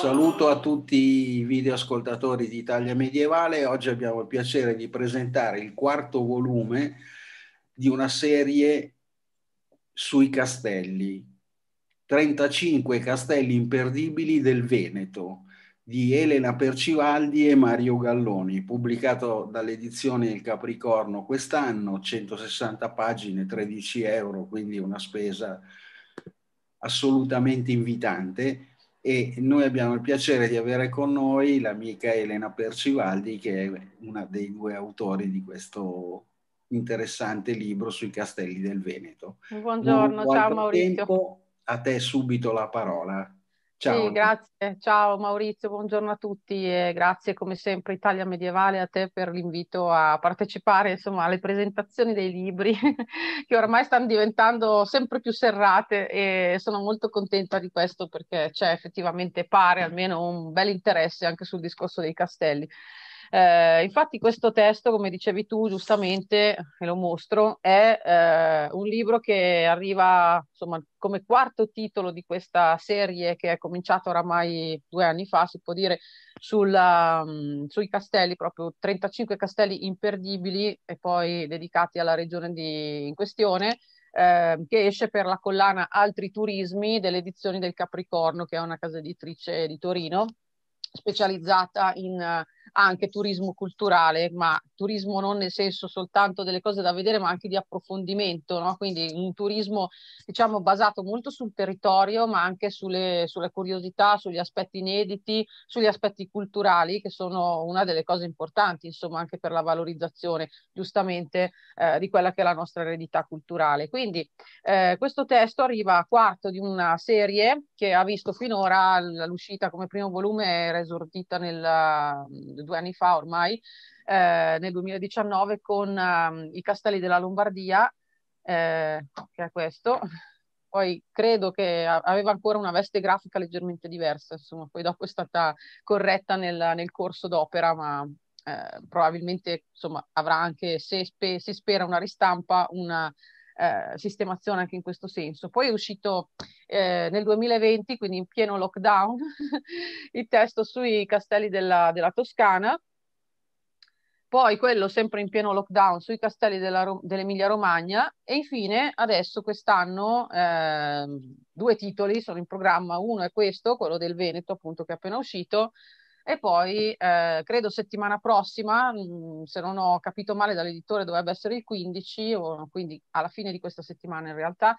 saluto a tutti i videoascoltatori di Italia Medievale. Oggi abbiamo il piacere di presentare il quarto volume di una serie sui castelli. 35 castelli imperdibili del Veneto di Elena Percivaldi e Mario Galloni, pubblicato dall'edizione Il Capricorno quest'anno, 160 pagine, 13 euro, quindi una spesa assolutamente invitante e noi abbiamo il piacere di avere con noi l'amica Elena Percivaldi che è una dei due autori di questo interessante libro sui castelli del Veneto. Buongiorno, ciao Maurizio. Tempo, a te subito la parola. Ciao. Sì, grazie. Ciao Maurizio, buongiorno a tutti e grazie come sempre Italia Medievale a te per l'invito a partecipare insomma, alle presentazioni dei libri che ormai stanno diventando sempre più serrate e sono molto contenta di questo perché c'è effettivamente pare almeno un bel interesse anche sul discorso dei castelli. Eh, infatti questo testo, come dicevi tu giustamente, e lo mostro, è eh, un libro che arriva insomma, come quarto titolo di questa serie che è cominciata oramai due anni fa, si può dire, sulla, mh, mm, sui castelli, proprio 35 castelli imperdibili e poi dedicati alla regione di, in questione. Eh, che esce per la collana Altri Turismi delle edizioni del Capricorno, che è una casa editrice di Torino, specializzata in anche turismo culturale, ma turismo non nel senso soltanto delle cose da vedere, ma anche di approfondimento, no? quindi un turismo diciamo basato molto sul territorio, ma anche sulle, sulle curiosità, sugli aspetti inediti, sugli aspetti culturali, che sono una delle cose importanti, insomma, anche per la valorizzazione giustamente eh, di quella che è la nostra eredità culturale. Quindi eh, questo testo arriva a quarto di una serie che ha visto finora l'uscita come primo volume era esordita nel due anni fa ormai, eh, nel 2019, con um, i Castelli della Lombardia, eh, che è questo. Poi credo che aveva ancora una veste grafica leggermente diversa, insomma, poi dopo è stata corretta nel, nel corso d'opera, ma eh, probabilmente insomma, avrà anche, se spe- si spera, una ristampa, una eh, sistemazione anche in questo senso. Poi è uscito eh, nel 2020, quindi in pieno lockdown, il testo sui castelli della, della, Toscana, poi quello sempre in pieno lockdown sui castelli della, dell'Emilia Romagna e infine adesso quest'anno eh, due titoli sono in programma, uno è questo, quello del Veneto appunto che è appena uscito, e poi eh, credo settimana prossima, mh, mm, se non ho capito male dall'editore dovrebbe essere il 15, o, quindi alla fine di questa settimana in realtà,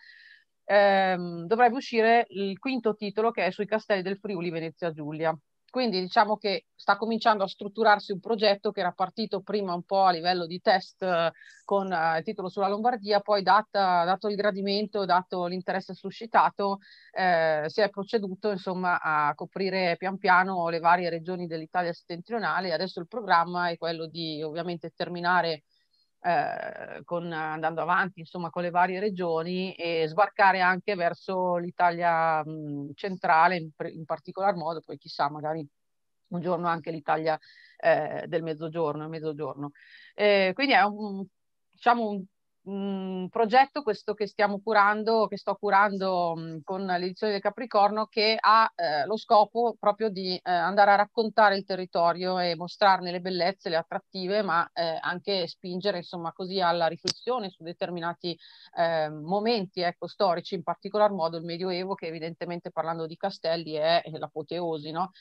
ehm, dovrebbe uscire il quinto titolo che è sui castelli del Friuli Venezia Giulia. Quindi diciamo che sta cominciando a strutturarsi un progetto che era partito prima un po' a livello di test eh, con eh, il titolo sulla Lombardia, poi data, dato il gradimento, dato l'interesse suscitato, eh, si è proceduto insomma a coprire pian piano le varie regioni dell'Italia settentrionale. Adesso il programma è quello di ovviamente terminare eh, con, andando avanti insomma, con le varie regioni e sbarcare anche verso l'Italia mh, centrale in, in, particolar modo, poi chissà magari un giorno anche l'Italia eh, del mezzogiorno, mezzogiorno. Eh, quindi è un, diciamo un mh, progetto, questo che stiamo curando, che sto curando mh, con l'edizione del Capricorno, che ha eh, lo scopo proprio di eh, andare a raccontare il territorio e mostrarne le bellezze, le attrattive, ma eh, anche spingere insomma così alla riflessione su determinati ehm, momenti ecco, storici, in particolar modo il Medioevo, che evidentemente parlando di castelli è l'apoteosi, no?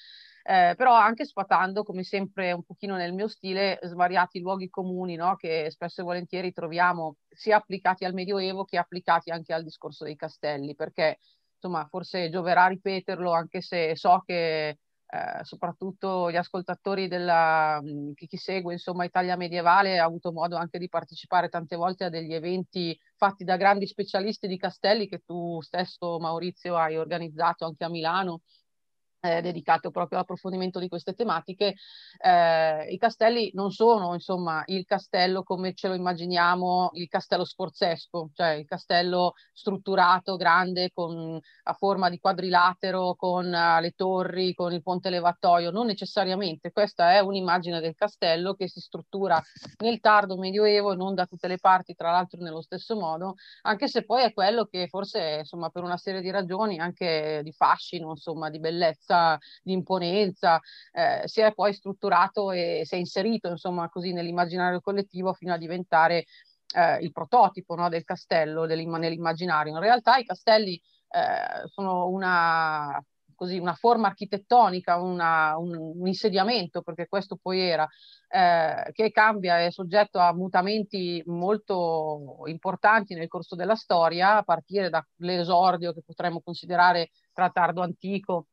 eh, però anche sfatando, come sempre un pochino nel mio stile, svariati luoghi comuni no? che spesso e volentieri troviamo sia applicati al Medioevo che applicati anche al discorso dei castelli, perché insomma forse gioverà ripeterlo, anche se so che eh, soprattutto gli ascoltatori della, chi, chi segue insomma, Italia medievale ha avuto modo anche di partecipare tante volte a degli eventi fatti da grandi specialisti di castelli che tu stesso Maurizio hai organizzato anche a Milano eh, dedicato proprio all'approfondimento di queste tematiche, eh, i castelli non sono insomma il castello come ce lo immaginiamo, il castello sforzesco, cioè il castello strutturato, grande, con, a forma di quadrilatero, con uh, le torri, con il ponte levatoio, non necessariamente, questa è un'immagine del castello che si struttura nel tardo medioevo, non da tutte le parti tra l'altro nello stesso modo, anche se poi è quello che forse insomma per una serie di ragioni anche di fascino, insomma di bellezza, forza, di imponenza, eh, si è poi strutturato e si è inserito insomma così nell'immaginario collettivo fino a diventare eh, il prototipo no, del castello nell'immaginario. In realtà i castelli eh, sono una, così, una, forma architettonica, una, un, un, insediamento, perché questo poi era, eh, che cambia è soggetto a mutamenti molto importanti nel corso della storia, a partire dall'esordio che potremmo considerare tra tardo antico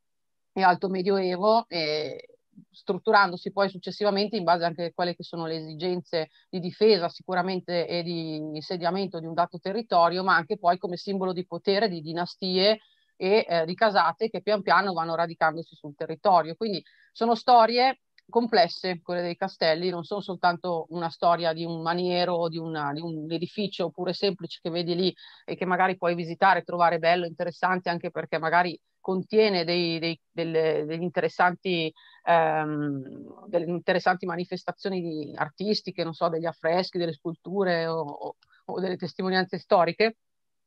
e alto medioevo, eh, strutturandosi poi successivamente in base anche a quelle che sono le esigenze di difesa sicuramente e di insediamento di un dato territorio, ma anche poi come simbolo di potere di dinastie e eh, di casate che pian piano vanno radicandosi sul territorio. Quindi sono storie complesse, quelle dei castelli, non sono soltanto una storia di un maniero o di, di un edificio pure semplice che vedi lì e che magari puoi visitare, trovare bello, interessante, anche perché magari contiene dei, dei, delle, degli interessanti, ehm, delle interessanti manifestazioni artistiche, non so, degli affreschi, delle sculture o, o, o delle testimonianze storiche,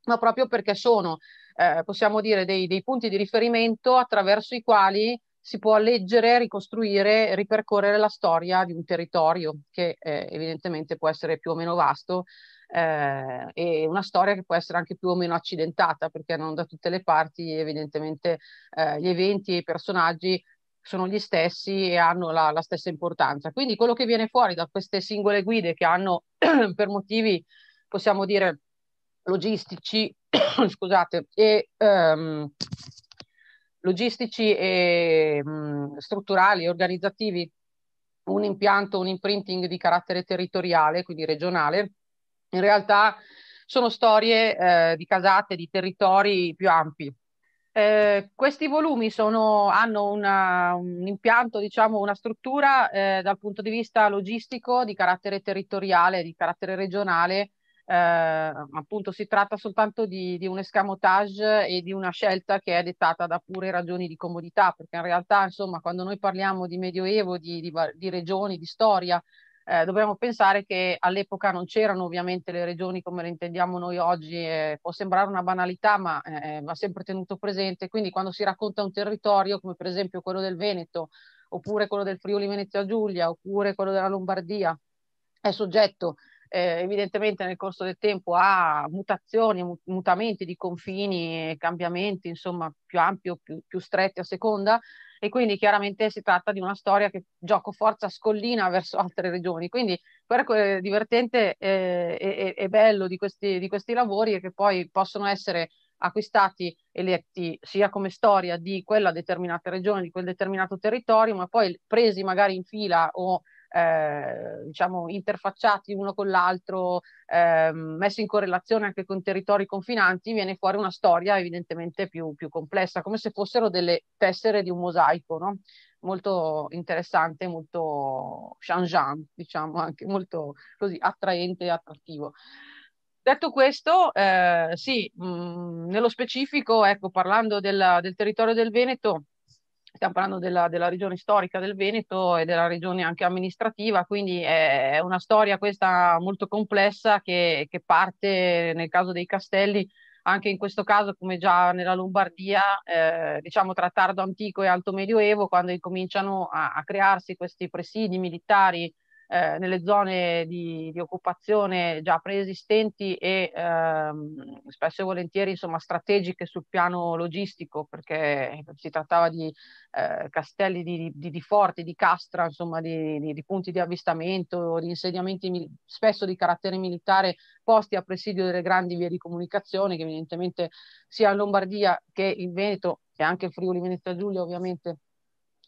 ma proprio perché sono, eh, possiamo dire, dei, dei, punti di riferimento attraverso i quali si può leggere, ricostruire, ripercorrere la storia di un territorio che eh, evidentemente può essere più o meno vasto, eh, e una storia che può essere anche più o meno accidentata perché non da tutte le parti evidentemente eh, gli eventi e i personaggi sono gli stessi e hanno la, la, stessa importanza. Quindi quello che viene fuori da queste singole guide che hanno per motivi, possiamo dire, logistici, scusate, e um, logistici e mh, mm, strutturali e organizzativi un impianto, un imprinting di carattere territoriale, quindi regionale, in realtà sono storie eh, di casate, di territori più ampi. Eh, questi volumi sono, hanno una, un impianto, diciamo una struttura eh, dal punto di vista logistico di carattere territoriale, di carattere regionale. Eh, appunto si tratta soltanto di, di, un escamotage e di una scelta che è dettata da pure ragioni di comodità, perché in realtà insomma quando noi parliamo di medioevo, di, di, di regioni, di storia, eh, dobbiamo pensare che all'epoca non c'erano ovviamente le regioni come le intendiamo noi oggi, eh, può sembrare una banalità ma eh, va sempre tenuto presente, quindi quando si racconta un territorio come per esempio quello del Veneto oppure quello del Friuli Venezia Giulia oppure quello della Lombardia è soggetto eh, evidentemente nel corso del tempo a mutazioni, mutamenti di confini, cambiamenti insomma più ampi o più, più stretti a seconda e quindi chiaramente si tratta di una storia che gioco forza scollina verso altre regioni. Quindi quello che è divertente eh, e, e, bello di questi, di questi lavori è che poi possono essere acquistati e letti sia come storia di quella determinata regione, di quel determinato territorio, ma poi presi magari in fila o eh, diciamo, interfacciati uno con l'altro, eh, messi in correlazione anche con territori confinanti, viene fuori una storia evidentemente più, più complessa, come se fossero delle tessere di un mosaico, no? molto interessante, molto changeant, diciamo anche molto così attraente e attrattivo. Detto questo, eh, sì, mh, mm, nello specifico, ecco, parlando della, del territorio del Veneto, stiamo parlando della, della, regione storica del Veneto e della regione anche amministrativa, quindi è una storia questa molto complessa che, che parte nel caso dei castelli, anche in questo caso come già nella Lombardia, eh, diciamo tra tardo antico e alto medioevo, quando incominciano a, a crearsi questi presidi militari eh, nelle zone di, di, occupazione già preesistenti e ehm, spesso e volentieri insomma, strategiche sul piano logistico, perché si trattava di eh, castelli di, di, di, forti, di castra, insomma, di, punti di avvistamento, di insediamenti mil- spesso di carattere militare posti a presidio delle grandi vie di comunicazione che evidentemente sia in Lombardia che in Veneto e anche il Friuli Venezia Giulia ovviamente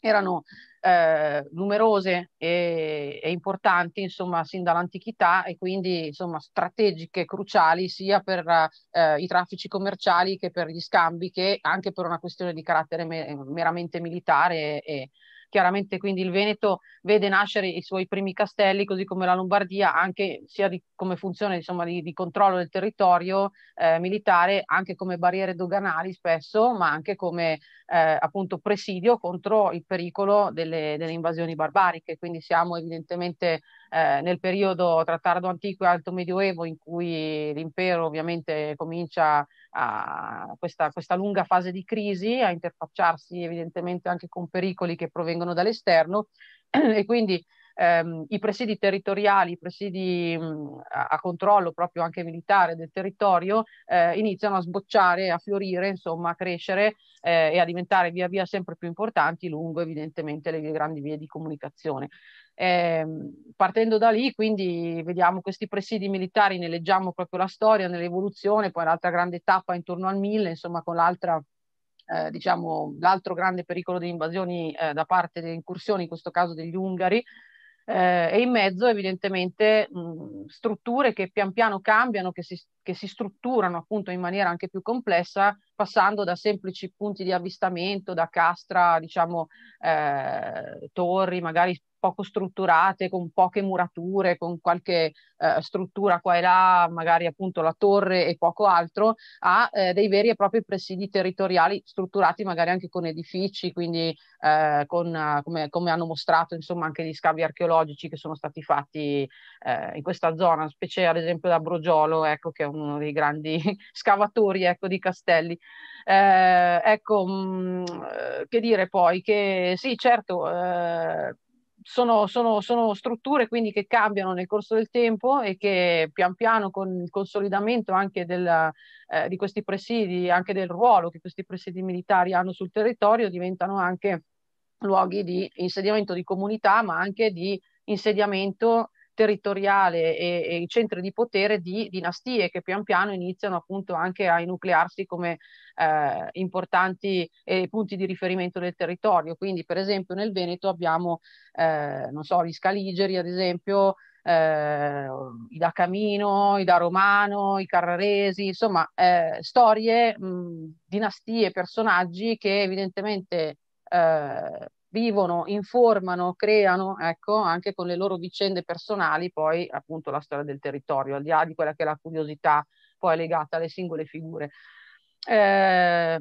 erano eh, numerose e, e, importanti, insomma, sin dall'antichità e quindi insomma, strategiche e cruciali sia per eh, i traffici commerciali che per gli scambi, che anche per una questione di carattere me- meramente militare e, Chiaramente quindi il Veneto vede nascere i suoi primi castelli, così come la Lombardia, anche sia di, come funzione insomma, di, di, controllo del territorio eh, militare, anche come barriere doganali spesso, ma anche come eh, appunto presidio contro il pericolo delle, delle invasioni barbariche. Quindi siamo evidentemente eh, nel periodo tra tardo antico e alto medioevo in cui l'impero ovviamente comincia a a questa, questa, lunga fase di crisi, a interfacciarsi evidentemente anche con pericoli che provengono dall'esterno e quindi ehm, i presidi territoriali, i presidi mh, a, a, controllo proprio anche militare del territorio eh, iniziano a sbocciare, a fiorire, insomma a crescere eh, e a diventare via via sempre più importanti lungo evidentemente le grandi vie di comunicazione. Eh, partendo da lì, quindi vediamo questi presidi militari, ne leggiamo proprio la storia, nell'evoluzione, poi l'altra grande tappa intorno al 1000, insomma con l'altra eh, diciamo, l'altro grande pericolo di invasioni eh, da parte delle incursioni, in questo caso degli Ungari, eh, e in mezzo evidentemente mh, strutture che pian piano cambiano, che si, che si, strutturano appunto in maniera anche più complessa, passando da semplici punti di avvistamento, da castra, diciamo, eh, torri magari poco strutturate, con poche murature, con qualche eh, struttura qua e là, magari appunto la torre e poco altro, a eh, dei veri e propri presidi territoriali strutturati magari anche con edifici, quindi eh, con, come, come, hanno mostrato insomma anche gli scavi archeologici che sono stati fatti eh, in questa zona, specie ad esempio da Brogiolo, ecco, che è uno dei grandi scavatori ecco, di castelli. Eh, ecco, mh, mm, eh, che dire poi? Che sì, certo eh, sono, sono, sono, strutture quindi che cambiano nel corso del tempo e che pian piano con il consolidamento anche della, eh, di questi presidi, anche del ruolo che questi presidi militari hanno sul territorio, diventano anche luoghi di insediamento di comunità, ma anche di insediamento territoriale e, e i centri di potere di dinastie che pian piano iniziano appunto anche a nuclearsi come eh, importanti eh, punti di riferimento del territorio. Quindi per esempio nel Veneto abbiamo, eh, non so, gli Scaligeri ad esempio, eh, i da Camino, i da Romano, i Carraresi, insomma eh, storie, mh, dinastie, personaggi che evidentemente eh, vivono, informano, creano, ecco, anche con le loro vicende personali, poi appunto la storia del territorio, al di là di quella che è la curiosità poi legata alle singole figure. Eh,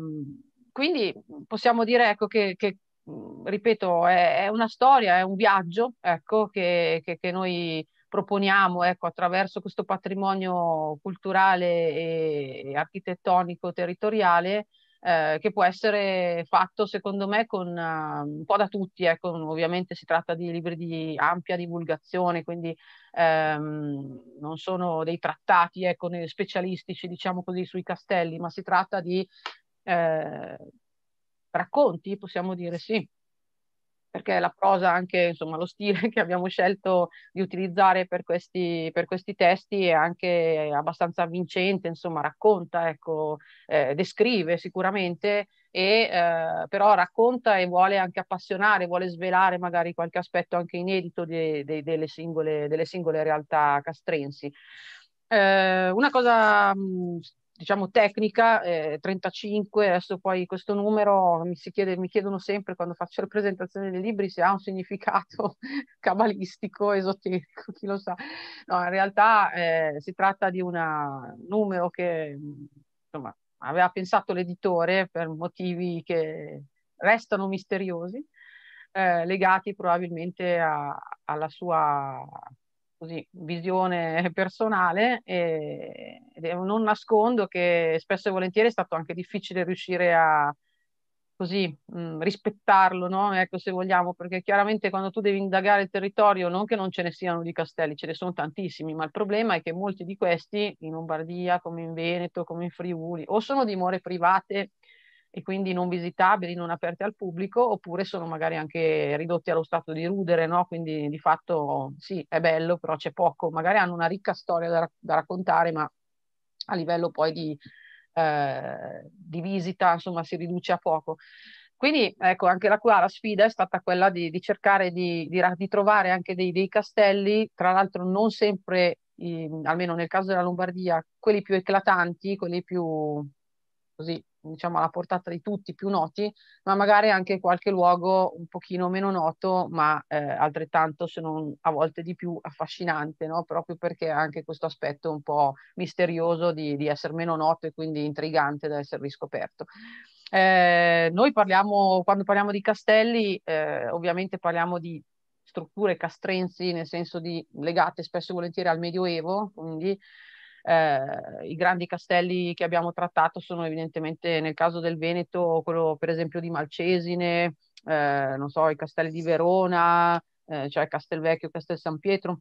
quindi possiamo dire ecco, che, che mhmm, ripeto, è, è, una storia, è un viaggio ecco, che, che, che, noi proponiamo ecco, attraverso questo patrimonio culturale e architettonico territoriale eh, che può essere fatto secondo me con uh, un po' da tutti, ecco, ovviamente si tratta di libri di ampia divulgazione, quindi ehm, non sono dei trattati ecco, specialistici diciamo così sui castelli, ma si tratta di eh, racconti, possiamo dire sì, perché la prosa, anche insomma, lo stile che abbiamo scelto di utilizzare per questi, per questi testi è anche abbastanza vincente, insomma, racconta, ecco, eh, descrive sicuramente, e, eh, però racconta e vuole anche appassionare, vuole svelare magari qualche aspetto anche inedito de, de, delle, singole, delle singole realtà castrensi. Eh, una cosa mh, diciamo tecnica, eh, 35, adesso poi questo numero mi, chiede, mi, chiedono sempre quando faccio le presentazioni dei libri se ha un significato cabalistico, esoterico, chi lo sa. No, in realtà eh, si tratta di un numero che insomma, aveva pensato l'editore per motivi che restano misteriosi, eh, legati probabilmente a, alla sua così, visione personale e, e, non nascondo che spesso e volentieri è stato anche difficile riuscire a così, mh, mm, rispettarlo, no? ecco, se vogliamo, perché chiaramente quando tu devi indagare il territorio, non che non ce ne siano di castelli, ce ne sono tantissimi, ma il problema è che molti di questi in Lombardia, come in Veneto, come in Friuli, o sono dimore private e quindi non visitabili, non aperte al pubblico, oppure sono magari anche ridotti allo stato di rudere, no? quindi di fatto sì, è bello, però c'è poco, magari hanno una ricca storia da, da raccontare, ma a livello poi di, eh, di visita, insomma, si riduce a poco. Quindi ecco, anche la, qua la sfida è stata quella di, di cercare di, di, di, trovare anche dei, dei, castelli, tra l'altro non sempre, eh, almeno nel caso della Lombardia, quelli più eclatanti, quelli più così, diciamo alla portata di tutti, più noti, ma magari anche qualche luogo un pochino meno noto, ma eh, altrettanto se non a volte di più affascinante, no? proprio perché anche questo aspetto un po' misterioso di, di essere meno noto e quindi intrigante da essere riscoperto. Eh, noi parliamo, quando parliamo di castelli, eh, ovviamente parliamo di strutture castrensi, nel senso di legate spesso e volentieri al Medioevo, quindi eh, i grandi castelli che abbiamo trattato sono evidentemente nel caso del Veneto, quello per esempio di Malcesine, eh, non so, i castelli di Verona, eh, cioè Castelvecchio, Castel San Pietro,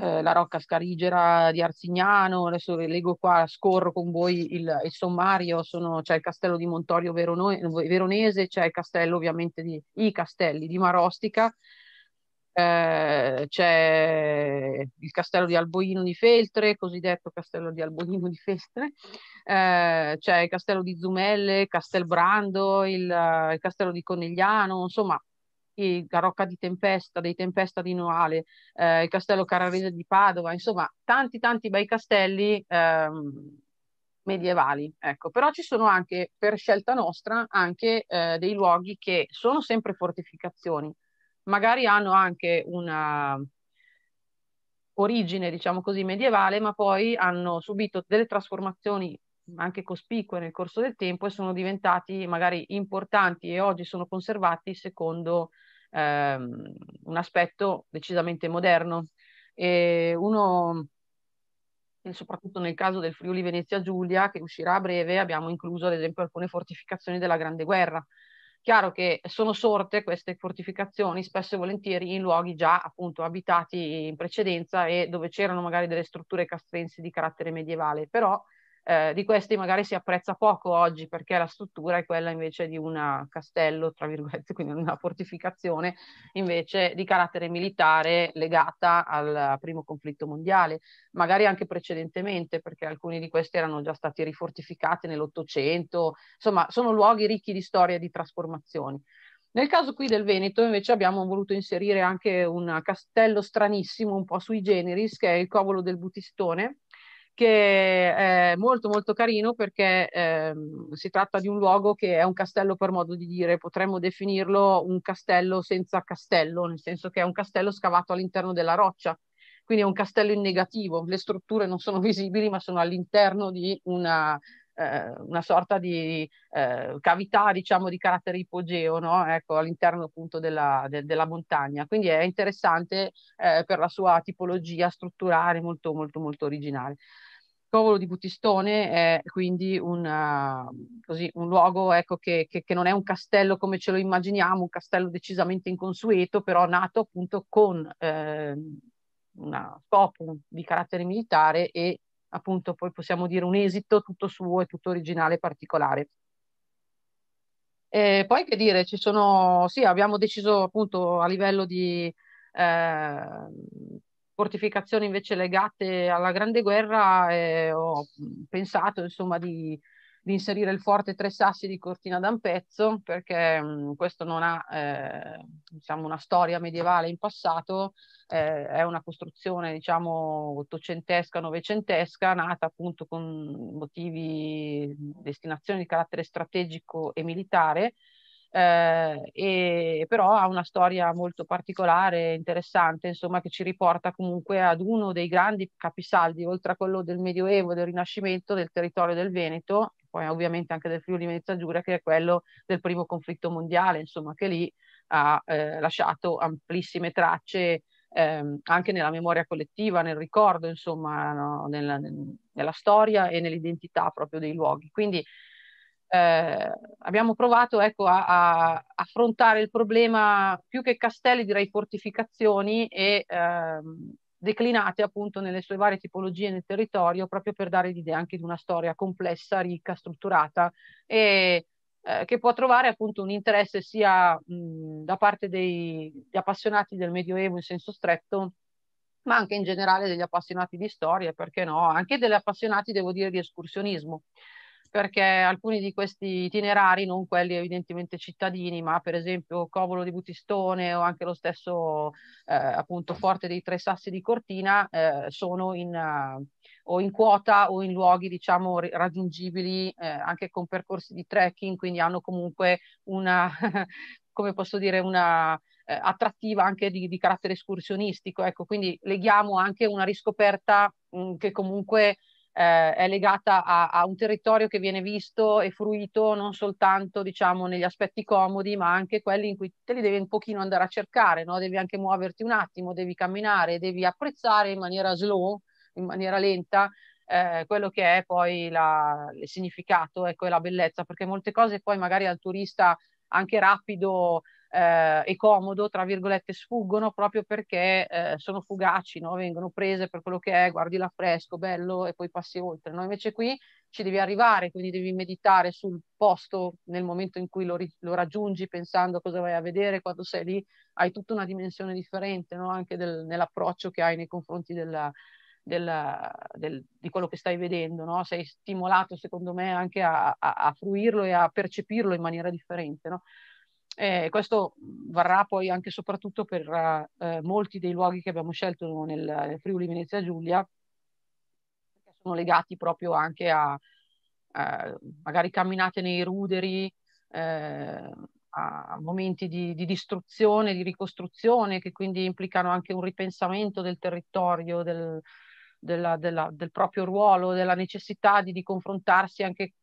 eh, la Rocca Scaligera di Arzignano, adesso leggo qua, scorro con voi il, il sommario, sono, c'è il castello di Montorio Verono- Veronese, c'è il castello ovviamente di, i castelli di Marostica, eh, c'è il castello di Alboino di Feltre, cosiddetto castello di Alboino di Feltre, eh, c'è il castello di Zumelle, Castelbrando, il, eh, il castello di Conegliano, insomma la Rocca di Tempesta, dei Tempesta di Noale, eh, il castello Carrarese di Padova, insomma tanti tanti bei castelli ehm, medievali. Ecco. Però ci sono anche, per scelta nostra, anche eh, dei luoghi che sono sempre fortificazioni, magari hanno anche una origine, diciamo così, medievale, ma poi hanno subito delle trasformazioni anche cospicue nel corso del tempo e sono diventati magari importanti e oggi sono conservati secondo ehm, un aspetto decisamente moderno. E uno, soprattutto nel caso del Friuli Venezia Giulia, che uscirà a breve, abbiamo incluso ad esempio alcune fortificazioni della Grande Guerra, Chiaro che sono sorte queste fortificazioni spesso e volentieri in luoghi già appunto abitati in precedenza e dove c'erano magari delle strutture castrense di carattere medievale, però eh, di questi magari si apprezza poco oggi perché la struttura è quella invece di un castello, tra virgolette, quindi una fortificazione invece di carattere militare legata al primo conflitto mondiale, magari anche precedentemente perché alcuni di questi erano già stati rifortificati nell'Ottocento, insomma sono luoghi ricchi di storie e di trasformazioni. Nel caso qui del Veneto invece abbiamo voluto inserire anche un castello stranissimo, un po' sui generis, che è il Covolo del Butistone, che è molto molto carino perché ehm, si tratta di un luogo che è un castello per modo di dire, potremmo definirlo un castello senza castello, nel senso che è un castello scavato all'interno della roccia, quindi è un castello in negativo, le strutture non sono visibili ma sono all'interno di una, eh, una sorta di eh, cavità diciamo di carattere ipogeo no? ecco, all'interno appunto della, de, della, montagna, quindi è interessante eh, per la sua tipologia strutturale molto molto molto originale. Covolo di Butistone è quindi una, eh, così, un luogo ecco, che, che, che, non è un castello come ce lo immaginiamo, un castello decisamente inconsueto, però nato appunto con eh, una scopo di carattere militare e appunto poi possiamo dire un esito tutto suo e tutto originale e particolare. E poi che dire, ci sono, sì, abbiamo deciso appunto a livello di eh, fortificazioni invece legate alla Grande Guerra eh, ho pensato insomma di, di, inserire il forte Tre Sassi di Cortina d'Ampezzo perché mh, questo non ha eh, diciamo una storia medievale in passato, eh, è una costruzione diciamo ottocentesca, novecentesca, nata appunto con motivi, destinazioni di carattere strategico e militare eh, e, però ha una storia molto particolare, interessante, insomma, che ci riporta comunque ad uno dei grandi capisaldi, oltre a quello del Medioevo, del Rinascimento, del territorio del Veneto, poi ovviamente anche del Friuli Venezia Giulia, che è quello del primo conflitto mondiale, insomma, che lì ha eh, lasciato amplissime tracce ehm, anche nella memoria collettiva, nel ricordo, insomma, no? nella, nella storia e nell'identità proprio dei luoghi. Quindi eh, abbiamo provato ecco, a, a, affrontare il problema più che castelli, direi fortificazioni e ehm, declinate appunto nelle sue varie tipologie nel territorio, proprio per dare l'idea anche di una storia complessa, ricca, strutturata e eh, che può trovare appunto un interesse sia mh, da parte degli appassionati del Medioevo in senso stretto, ma anche in generale degli appassionati di storia, perché no, anche degli appassionati, devo dire, di escursionismo perché alcuni di questi itinerari, non quelli evidentemente cittadini, ma per esempio Covolo di Butistone o anche lo stesso eh, appunto Forte dei Tre Sassi di Cortina, eh, sono in, uh, o in quota o in luoghi diciamo raggiungibili eh, anche con percorsi di trekking, quindi hanno comunque una, come posso dire, una eh, attrattiva anche di, di, carattere escursionistico. Ecco, quindi leghiamo anche una riscoperta mh, che comunque eh, è legata a, a, un territorio che viene visto e fruito non soltanto diciamo, negli aspetti comodi, ma anche quelli in cui te li devi un pochino andare a cercare, no? devi anche muoverti un attimo, devi camminare, devi apprezzare in maniera slow, in maniera lenta, eh, quello che è poi la, il significato ecco, e la bellezza, perché molte cose poi magari al turista anche rapido eh, e comodo, tra virgolette, sfuggono proprio perché eh, sono fugaci, no? vengono prese per quello che è, guardi l'affresco, bello e poi passi oltre. No? Invece qui ci devi arrivare, quindi devi meditare sul posto nel momento in cui lo, ri- lo raggiungi, pensando a cosa vai a vedere, quando sei lì hai tutta una dimensione differente no? anche del, nell'approccio che hai nei confronti della, della, del, di quello che stai vedendo, no? sei stimolato secondo me anche a, a, a fruirlo e a percepirlo in maniera differente. No? Eh, questo varrà poi anche e soprattutto per eh, eh molti dei luoghi che abbiamo scelto nel, nel eh, Friuli Venezia Giulia, che sono legati proprio anche a, a magari camminate nei ruderi, eh, a momenti di, di, distruzione, di ricostruzione, che quindi implicano anche un ripensamento del territorio, del, della, della, del proprio ruolo, della necessità di, di confrontarsi anche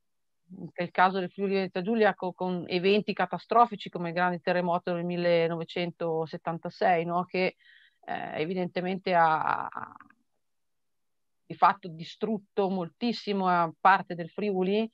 nel caso del Friuli Venezia Giulia, con, con, eventi catastrofici come il grande terremoto del 1976, no? che eh, evidentemente ha, ha, di fatto distrutto moltissima eh, parte del Friuli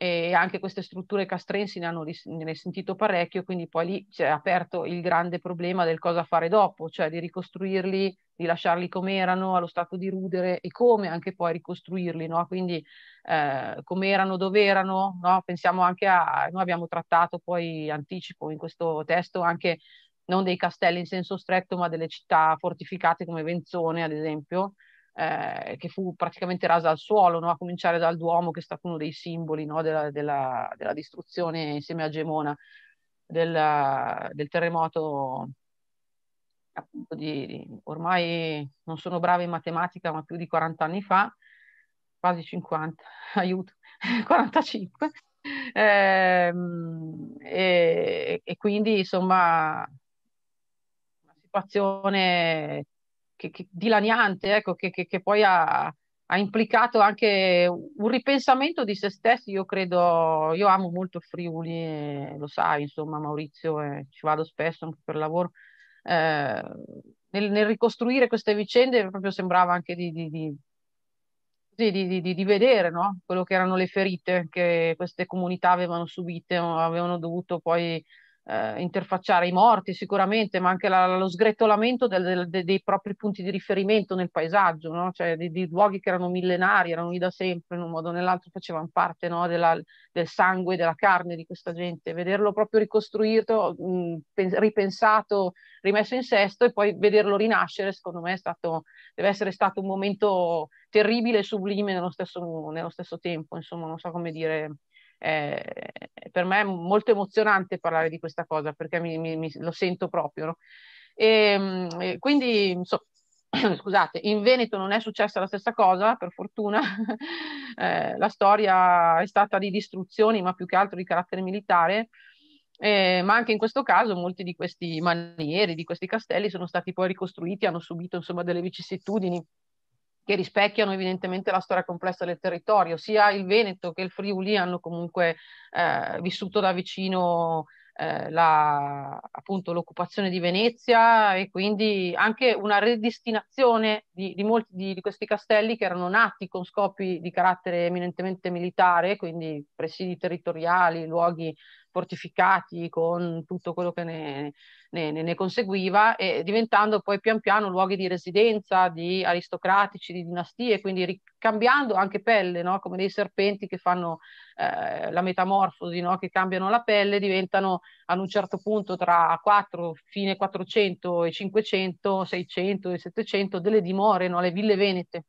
e anche queste strutture castrensi ne hanno ris- risentito parecchio, quindi poi lì si è aperto il grande problema del cosa fare dopo, cioè di ricostruirli di lasciarli come erano, allo stato di rudere e come anche poi ricostruirli, no? quindi eh, come erano, dove erano, no? pensiamo anche a, noi abbiamo trattato poi anticipo in questo testo anche non dei castelli in senso stretto, ma delle città fortificate come Venzone, ad esempio, eh, che fu praticamente rasa al suolo, no? a cominciare dal Duomo, che è stato uno dei simboli no? della, della, della, distruzione insieme a Gemona del, del terremoto appunto di, di, ormai non sono brava in matematica, ma più di 40 anni fa, quasi 50, aiuto, 45. Ehm, e, e, quindi insomma una situazione che, che dilaniante, ecco, che, che, che poi ha, ha implicato anche un ripensamento di se stessi. Io credo, io amo molto Friuli, eh, lo sai, insomma, Maurizio, eh, ci vado spesso anche per lavoro. Eh, nel, nel, ricostruire queste vicende proprio sembrava anche di, di, di di, di, di, vedere no? quello che erano le ferite che queste comunità avevano subito, avevano dovuto poi eh, interfacciare i morti sicuramente, ma anche la, lo sgretolamento del, del, dei propri punti di riferimento nel paesaggio, no? cioè di, di, luoghi che erano millenari, erano lì da sempre, in un modo o nell'altro facevano parte no? della, del sangue, della carne di questa gente, vederlo proprio ricostruito, mh, mm, ripensato, rimesso in sesto e poi vederlo rinascere, secondo me stato, deve essere stato un momento terribile e sublime nello stesso, nello stesso tempo, insomma non so come dire, eh, per me è molto emozionante parlare di questa cosa perché mi, mi, mi, lo sento proprio. No? Ehm, e, quindi, insomma, scusate, in Veneto non è successa la stessa cosa, per fortuna, eh, la storia è stata di distruzioni, ma più che altro di carattere militare. Eh, ma anche in questo caso molti di questi manieri, di questi castelli sono stati poi ricostruiti, hanno subito insomma delle vicissitudini che rispecchiano evidentemente la storia complessa del territorio. Sia il Veneto che il Friuli hanno comunque eh, vissuto da vicino eh, la, appunto, l'occupazione di Venezia e quindi anche una redistinazione di, di molti di, di, questi castelli che erano nati con scopi di carattere eminentemente militare, quindi presidi territoriali, luoghi fortificati con tutto quello che ne, ne, ne, conseguiva e diventando poi pian piano luoghi di residenza di aristocratici, di dinastie, quindi cambiando anche pelle, no? come dei serpenti che fanno eh, la metamorfosi, no? che cambiano la pelle, diventano ad un certo punto tra 4, fine 400 e 500, 600 e 700 delle dimore, no? le ville venete.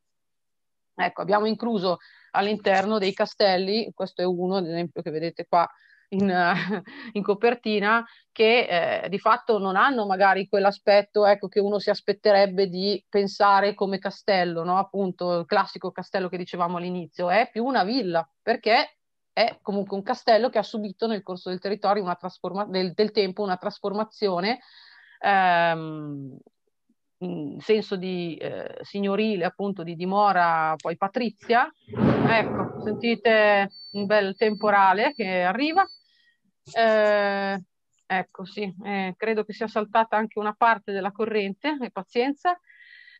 Ecco, abbiamo incluso all'interno dei castelli, questo è uno, ad esempio, che vedete qua in, in copertina che eh, di fatto non hanno magari quell'aspetto ecco, che uno si aspetterebbe di pensare come castello, no? appunto il classico castello che dicevamo all'inizio, è più una villa perché è comunque un castello che ha subito nel corso del territorio una trasforma- del, del tempo una trasformazione ehm, in senso di eh, signorile, appunto di dimora, poi patrizia. Ecco, sentite un bel temporale che arriva. Eh, ecco, sì, eh, credo che sia saltata anche una parte della corrente, e eh, pazienza.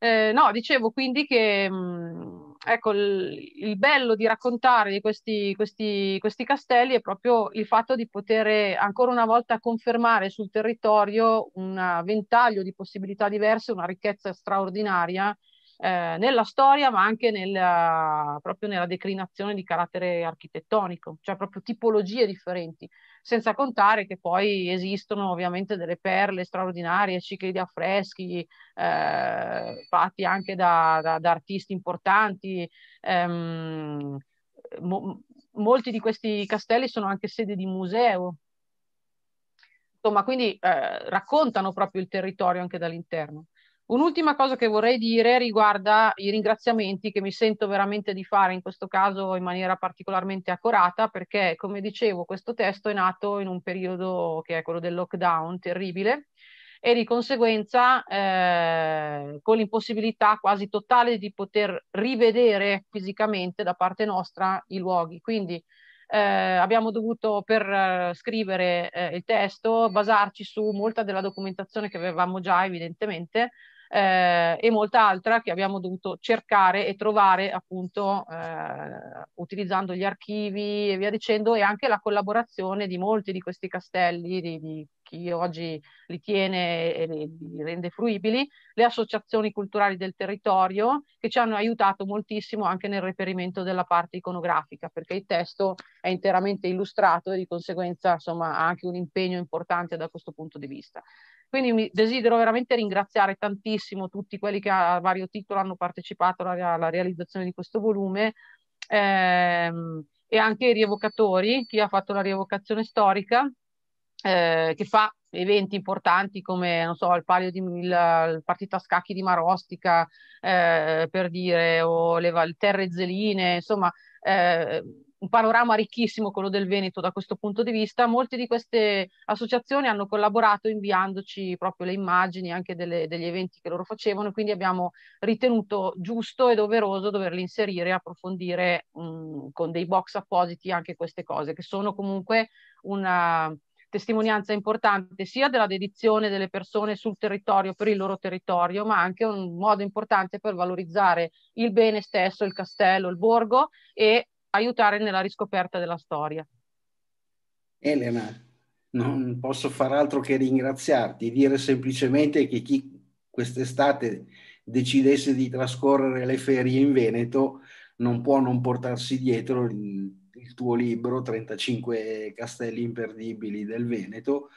Eh, no, dicevo quindi che mh, mm, ecco, il, il, bello di raccontare di questi, questi, questi, castelli è proprio il fatto di poter ancora una volta confermare sul territorio un ventaglio di possibilità diverse, una ricchezza straordinaria eh, nella storia ma anche nella, proprio nella declinazione di carattere architettonico, cioè proprio tipologie differenti senza contare che poi esistono ovviamente delle perle straordinarie, cicli di affreschi eh, fatti anche da, da, da artisti importanti. Ehm, mo- molti di questi castelli sono anche sede di museo. Insomma, quindi eh, raccontano proprio il territorio anche dall'interno. Un'ultima cosa che vorrei dire riguarda i ringraziamenti che mi sento veramente di fare in questo caso in maniera particolarmente accurata perché, come dicevo, questo testo è nato in un periodo che è quello del lockdown terribile e di conseguenza eh, con l'impossibilità quasi totale di poter rivedere fisicamente da parte nostra i luoghi. Quindi eh, abbiamo dovuto per eh, scrivere eh, il testo basarci su molta della documentazione che avevamo già evidentemente eh, e molta altra che abbiamo dovuto cercare e trovare appunto eh, utilizzando gli archivi e via dicendo e anche la collaborazione di molti di questi castelli, di, di chi oggi li tiene e li, li rende fruibili, le associazioni culturali del territorio che ci hanno aiutato moltissimo anche nel reperimento della parte iconografica perché il testo è interamente illustrato e di conseguenza insomma ha anche un impegno importante da questo punto di vista. Quindi desidero veramente ringraziare tantissimo tutti quelli che a vario titolo hanno partecipato alla, alla realizzazione di questo volume ehm, e anche i rievocatori, chi ha fatto la rievocazione storica, eh, che fa eventi importanti come non so, il, palio di, il, il partito a scacchi di Marostica, eh, per dire, o le, le terre zeline, insomma. Eh, un panorama ricchissimo quello del Veneto da questo punto di vista. Molte di queste associazioni hanno collaborato inviandoci proprio le immagini anche delle, degli eventi che loro facevano, quindi abbiamo ritenuto giusto e doveroso doverli inserire e approfondire mh, mm, con dei box appositi anche queste cose, che sono comunque una testimonianza importante sia della dedizione delle persone sul territorio per il loro territorio, ma anche un modo importante per valorizzare il bene stesso, il castello, il borgo e aiutare nella riscoperta della storia. Elena, non posso far altro che ringraziarti, dire semplicemente che chi quest'estate decidesse di trascorrere le ferie in Veneto non può non portarsi dietro il, il tuo libro 35 castelli imperdibili del Veneto,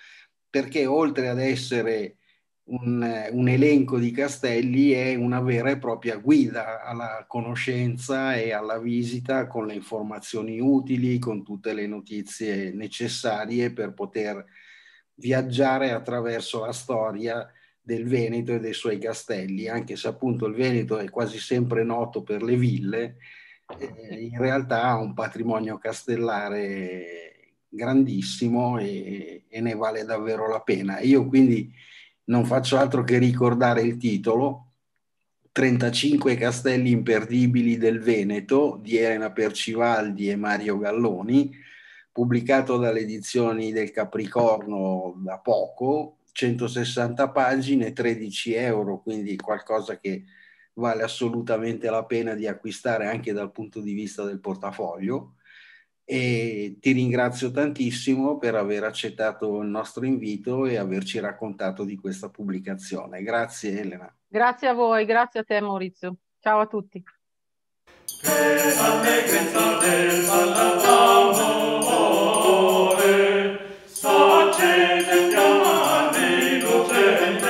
perché oltre ad essere un, un, elenco di castelli è una vera e propria guida alla conoscenza e alla visita con le informazioni utili, con tutte le notizie necessarie per poter viaggiare attraverso la storia del Veneto e dei suoi castelli, anche se appunto il Veneto è quasi sempre noto per le ville, eh, in realtà ha un patrimonio castellare grandissimo e, e ne vale davvero la pena. Io quindi non faccio altro che ricordare il titolo, 35 castelli imperdibili del Veneto di Elena Percivaldi e Mario Galloni, pubblicato dalle edizioni del Capricorno da poco, 160 pagine, 13 euro, quindi qualcosa che vale assolutamente la pena di acquistare anche dal punto di vista del portafoglio e ti ringrazio tantissimo per aver accettato il nostro invito e averci raccontato di questa pubblicazione. Grazie Elena. Grazie a voi, grazie a te Maurizio. Ciao a tutti. Sancete